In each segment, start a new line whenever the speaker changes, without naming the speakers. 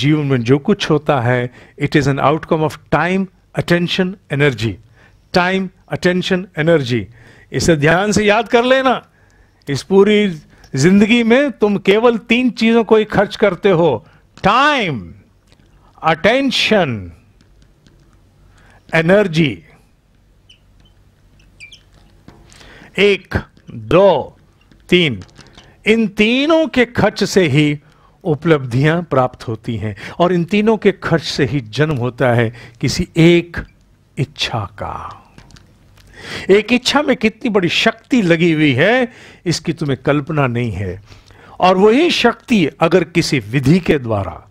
जीवन में जो कुछ होता है it is an outcome of time attention energy time attention energy इसे ध्यान से याद कर लेना इस पूरी जिंदगी में तुम केवल तीन चीज़ों को ही खर्च करते हो टाइम अटेंशन एनर्जी एक दो तीन इन तीनों के खर्च से ही उपलब्धियां प्राप्त होती हैं और इन तीनों के खर्च से ही जन्म होता है किसी एक इच्छा का एक इच्छा में कितनी बड़ी शक्ति लगी हुई है इसकी तुम्हें कल्पना नहीं है और वही शक्ति अगर किसी विधि के द्वारा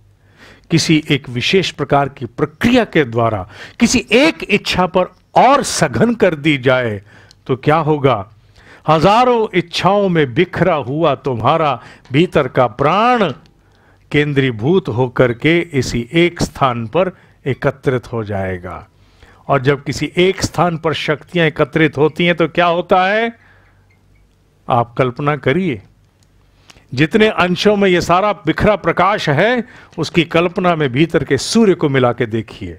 किसी एक विशेष प्रकार की प्रक्रिया के द्वारा किसी एक इच्छा पर और सघन कर दी जाए तो क्या होगा हजारों इच्छाओं में बिखरा हुआ तुम्हारा भीतर का प्राण केंद्रीभूत होकर के इसी एक स्थान पर एकत्रित हो जाएगा और जब किसी एक स्थान पर शक्तियां एकत्रित होती हैं तो क्या होता है आप कल्पना करिए जितने अंशों में यह सारा बिखरा प्रकाश है उसकी कल्पना में भीतर के सूर्य को मिला के देखिए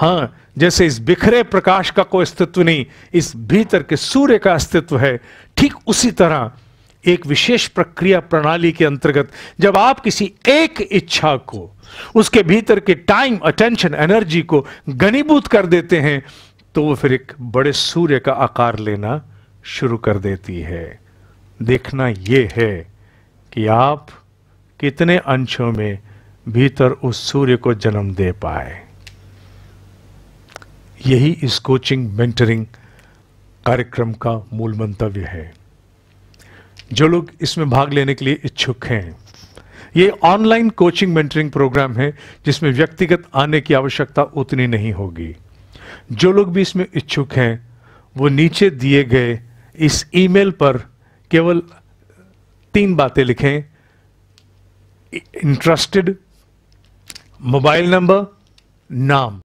हां जैसे इस बिखरे प्रकाश का कोई अस्तित्व नहीं इस भीतर के सूर्य का अस्तित्व है ठीक उसी तरह एक विशेष प्रक्रिया प्रणाली के अंतर्गत जब आप किसी एक इच्छा को उसके भीतर के टाइम अटेंशन एनर्जी को घनीभूत कर देते हैं तो वो फिर एक बड़े सूर्य का आकार लेना शुरू कर देती है देखना ये है कि आप कितने अंशों में भीतर उस सूर्य को जन्म दे पाए यही इस कोचिंग मेंटरिंग कार्यक्रम का मूल मंतव्य है जो लोग इसमें भाग लेने के लिए इच्छुक हैं ये ऑनलाइन कोचिंग मेंटरिंग प्रोग्राम है जिसमें व्यक्तिगत आने की आवश्यकता उतनी नहीं होगी जो लोग भी इसमें इच्छुक हैं वो नीचे दिए गए इस ईमेल पर केवल तीन बातें लिखें इंटरेस्टेड मोबाइल नंबर नाम